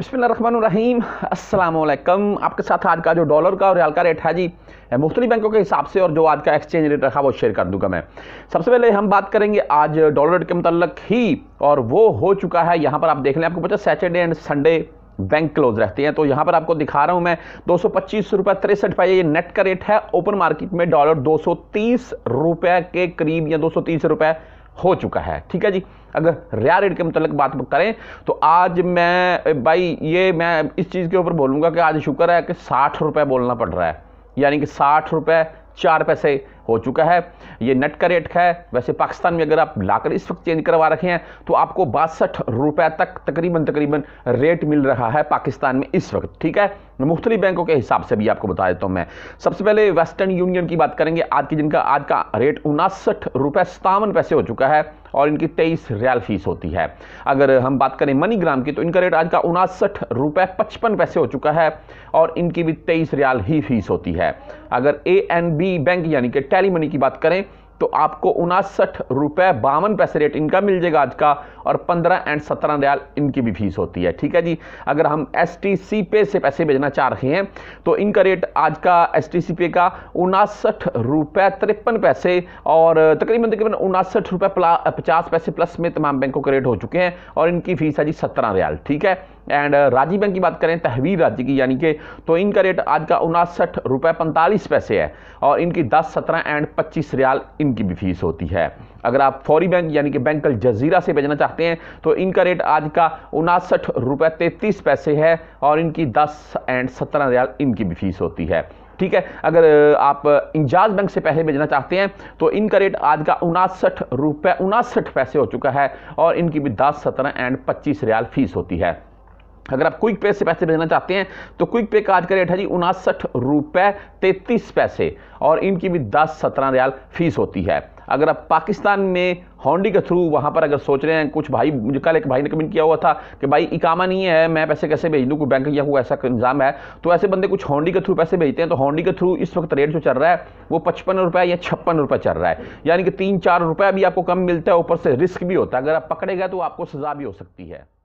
बिसमीम असलकम आपके साथ आज का जो डॉलर का और रियाल का रेट है जी मुख्तलि बैंकों के हिसाब से और जो आज का एक्सचेंज रेट रखा वो शेयर कर दूंगा मैं सबसे पहले हम बात करेंगे आज डॉलर रेट के मतलब ही और वो हो चुका है यहाँ पर आप देख लें आपको पता Saturday and Sunday bank close रहते हैं तो यहाँ पर आपको दिखा रहा हूँ मैं दो सौ पच्चीस रुपए तिरसठ रुपये ये नेट का रेट है ओपन मार्केट में डॉलर दो सौ तीस रुपए के करीब या दो सौ तीस रुपए हो चुका है ठीक है जी अगर रिया रेट के मतलब बात करें तो आज मैं भाई ये मैं इस चीज़ के ऊपर बोलूँगा कि आज शुक्र है कि साठ रुपये बोलना पड़ रहा है यानी कि साठ रुपये चार पैसे हो चुका है ये नेट का रेट है वैसे पाकिस्तान में अगर आप लाकर इस वक्त चेंज करवा रखे हैं तो आपको बासठ रुपए तक तकरीबन तकरीबन रेट मिल रहा है पाकिस्तान में इस वक्त ठीक है मुख्तलि बैंकों के हिसाब से भी आपको बता देता हूँ मैं सबसे पहले वेस्टर्न यूनियन की बात करेंगे आज की जिनका आज का रेट उनासठ रुपए सतावन पैसे हो चुका है और इनकी तेईस रियाल फीस होती है अगर हम बात करें मनीग्राम की तो इनका रेट आज का उनासठ रुपये पचपन पैसे हो चुका है और इनकी भी तेईस रियाल ही फीस होती है अगर ए एन बी बैंक यानी कि टेली मनी की बात करें तो आपको उनासठ रुपये बावन पैसे रेट इनका मिल जाएगा आज का और पंद्रह एंड सत्रह रियाल इनकी भी फीस होती है ठीक है जी अगर हम एस टी पे से पैसे भेजना चाह रहे हैं तो इनका रेट आज का एस टी पे का उनासठ रुपये तिरपन पैसे और तकरीबन तकरीबन उनासठ रुपये पचास पैसे प्लस में तमाम बैंकों के रेट हो चुके हैं और इनकी फीस है जी सत्रह रियाल ठीक है एंड राज्य बैंक की बात करें तहवीर राज्य की यानी कि तो इनका रेट आज का उनासठ रुपये पैंतालीस पैसे है और इनकी दस सत्रह एंड पच्चीस रियाल इनकी भी फीस होती है अगर आप फौरी बैंक यानी कि बैंक कल जजीरा से भेजना चाहते हैं तो इनका रेट आज का उनासठ रुपये तैंतीस पैसे है और इनकी दस एंड सत्रह हज़ार इनकी भी फीस होती है ठीक है अगर आप इंजाज बैंक से पैसे भेजना चाहते हैं तो इनका रेट आज का उनासठ रुपये उनासठ पैसे हो चुका है और इनकी भी दस सत्रह एंड पच्चीस रियाल फीस होती है अगर आप क्विक पे से पैसे भेजना चाहते हैं तो क्विक पे का आज का रेट है जी उनासठ रुपये तैंतीस पैसे और इनकी भी दस सत्रह रियाल फीस होती है अगर आप पाकिस्तान में हॉन्डी के थ्रू वहाँ पर अगर सोच रहे हैं कुछ भाई मुझे कल एक भाई ने कमेंट किया हुआ था कि भाई इकामा नहीं है मैं पैसे कैसे भेज दूँ कोई बैंक या कोई ऐसा इंजाम है तो ऐसे बंदे कुछ हॉन्डी के थ्रू पैसे भेजते हैं तो हॉन्डी के थ्रू इस वक्त रेट जो चल रहा है वो पचपन रुपये या छप्पन रुपये चल रहा है यानी कि तीन चार रुपये भी आपको कम मिलता है ऊपर से रिस्क भी होता है अगर आप पकड़े गए तो आपको सज़ा भी हो सकती है